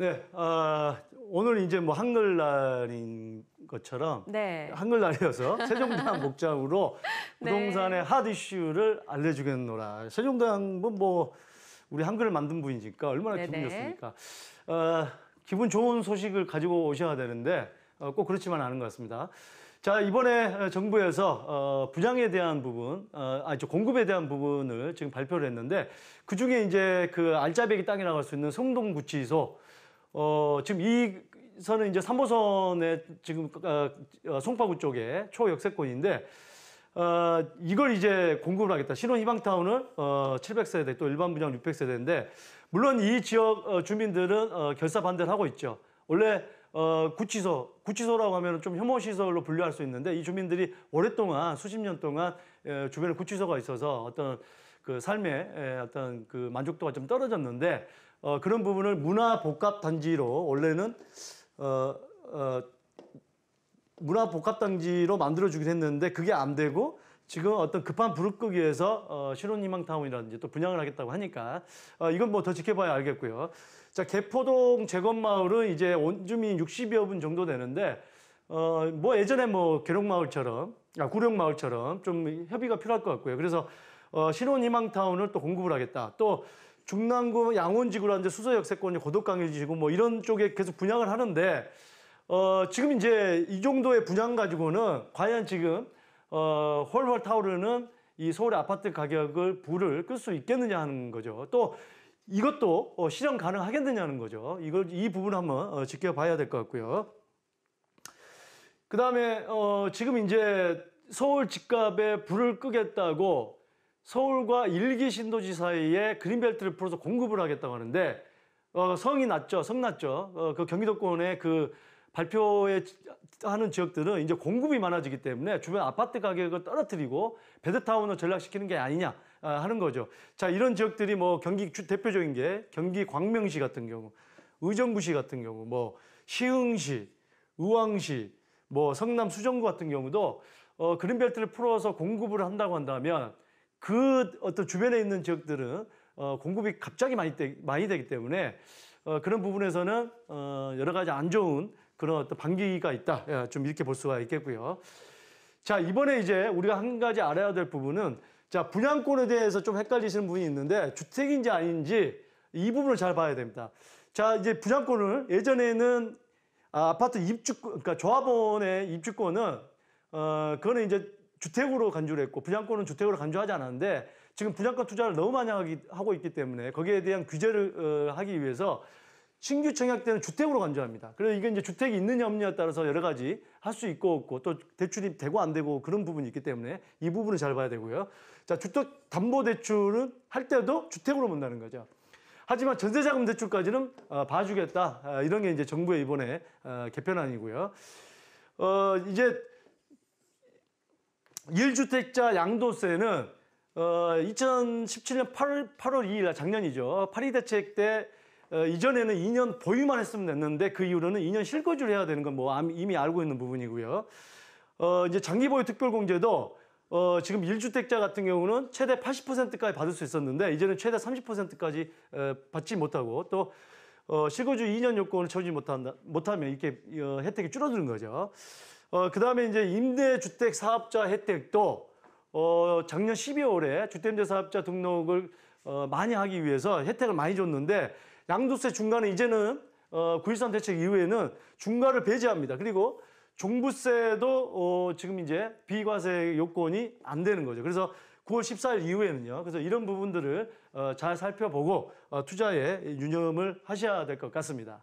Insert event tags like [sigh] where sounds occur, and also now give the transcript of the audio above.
네, 아, 오늘 이제 뭐 한글날인 것처럼 네. 한글날이어서 [laughs] 세종대왕 목장으로 네. 부동산의 핫 이슈를 알려주겠노라. 세종대왕은 뭐 우리 한글을 만든 분이니까 얼마나 네네. 기분 좋습니까? 어, 아, 기분 좋은 소식을 가지고 오셔야 되는데 어, 꼭 그렇지만 않은 것 같습니다. 자 이번에 정부에서 어, 부장에 대한 부분, 어, 아니 공급에 대한 부분을 지금 발표를 했는데 그 중에 이제 그 알짜배기 땅이라고 할 수 있는 성동구치소 어, 지금 이 선은 이제 3호선의 지금 어, 어, 송파구 쪽에 초역세권인데 어, 이걸 이제 공급을 하겠다. 신혼 희망타운을 어, 700세대 또 일반 분양 600세대인데 물론 이 지역 어, 주민들은 어, 결사 반대를 하고 있죠. 원래 어, 구치소, 구치소라고 하면 좀 혐오시설로 분류할 수 있는데 이 주민들이 오랫동안 수십 년 동안 에, 주변에 구치소가 있어서 어떤 그 삶의 에, 어떤 그 만족도가 좀 떨어졌는데 어, 그런 부분을 문화 복합 단지로 원래는 어, 어, 문화 복합 단지로 만들어 주긴 했는데 그게 안 되고 지금 어떤 급한 불을 끄기 위해서 어, 신혼희망 타운이라든지 또 분양을 하겠다고 하니까 어, 이건 뭐 더 지켜봐야 알겠고요. 자 개포동 재건마을은 이제 원주민 60여 분 정도 되는데 어, 뭐 예전에 뭐 계룡마을처럼 아, 구룡마을처럼 좀 협의가 필요할 것 같고요. 그래서 어, 신혼희망타운을 또 공급을 하겠다. 또 중랑구 양원지구라는 수서 역세권이 고독강해지고뭐 이런 쪽에 계속 분양을 하는데 어 지금 이제 이 정도의 분양 가지고는 과연 지금 어 훨훨 타오르는 이 서울의 아파트 가격을 불을 끌 수 있겠느냐 하는 거죠. 또 이것도 어, 실현 가능하겠느냐는 거죠. 이걸 이 부분 한번 어, 지켜봐야 될 것 같고요. 그 다음에 어, 지금 이제 서울 집값에 불을 끄겠다고 서울과 일기 신도지 사이에 그린벨트를 풀어서 공급을 하겠다고 하는데 어, 성이 났죠, 성 났죠. 어, 그 경기도권의 그 발표에 하는 지역들은 이제 공급이 많아지기 때문에 주변 아파트 가격을 떨어뜨리고 베드타운을 전락시키는 게 아니냐 아, 하는 거죠. 자, 이런 지역들이 뭐 경기 대표적인 게 경기 광명시 같은 경우, 의정부시 같은 경우, 뭐 시흥시, 의왕시, 뭐 성남 수정구 같은 경우도 어, 그린벨트를 풀어서 공급을 한다고 한다면 그 어떤 주변에 있는 지역들은 어, 공급이 갑자기 많이, 되, 많이 되기 때문에 어, 그런 부분에서는 어, 여러 가지 안 좋은 그런 어떤 반기가 있다. 예, 좀 이렇게 볼 수가 있겠고요. 자, 이번에 이제 우리가 한 가지 알아야 될 부분은 자, 분양권에 대해서 좀 헷갈리시는 분이 있는데 주택인지 아닌지 이 부분을 잘 봐야 됩니다. 자, 이제 분양권을 예전에는 아, 아파트 입주 권 그러니까 조합원의 입주권은 어, 그거는 이제 주택으로 간주를 했고 분양권은 주택으로 간주하지 않았는데 지금 분양권 투자를 너무 많이 하고 있기 때문에 거기에 대한 규제를 어, 하기 위해서 신규 청약 때는 주택으로 간주합니다. 그래서 이게 이제 주택이 있느냐 없느냐에 따라서 여러 가지 할 수 있고 없고 또 대출이 되고 안 되고 그런 부분이 있기 때문에 이 부분을 잘 봐야 되고요. 자, 주택 담보 대출은 할 때도 주택으로 본다는 거죠. 하지만 전세자금 대출까지는 어, 봐주겠다. 어, 이런 게 이제 정부의 이번에 어, 개편안이고요. 어, 이제 1주택자 양도세는 어, 2017년 8월, 8월 2일, 작년이죠. 8이 대책 때 어, 이전에는 2년 보유만 했으면 됐는데 그 이후로는 2년 실거주를 해야 되는 건 뭐 이미 알고 있는 부분이고요. 어, 이제 장기 보유 특별공제도 어, 지금 1주택자 같은 경우는 최대 80%까지 받을 수 있었는데 이제는 최대 30%까지 에, 어, 받지 못하고 또 어, 실거주 2년 요건을 채우지 못한다, 못하면 이렇게 어, 혜택이 줄어드는 거죠. 어, 그다음에 이제 임대주택 사업자 혜택도 어, 작년 12월에 주택임대 사업자 등록을 어, 많이 하기 위해서 혜택을 많이 줬는데 양도세 중간에 이제는 어, 9.13 대책 이후에는 중과를 배제합니다. 그리고 종부세도 어, 지금 이제 비과세 요건이 안 되는 거죠. 그래서 9월 14일 이후에는요. 그래서 이런 부분들을 어, 잘 살펴보고 어, 투자에 유념을 하셔야 될 것 같습니다.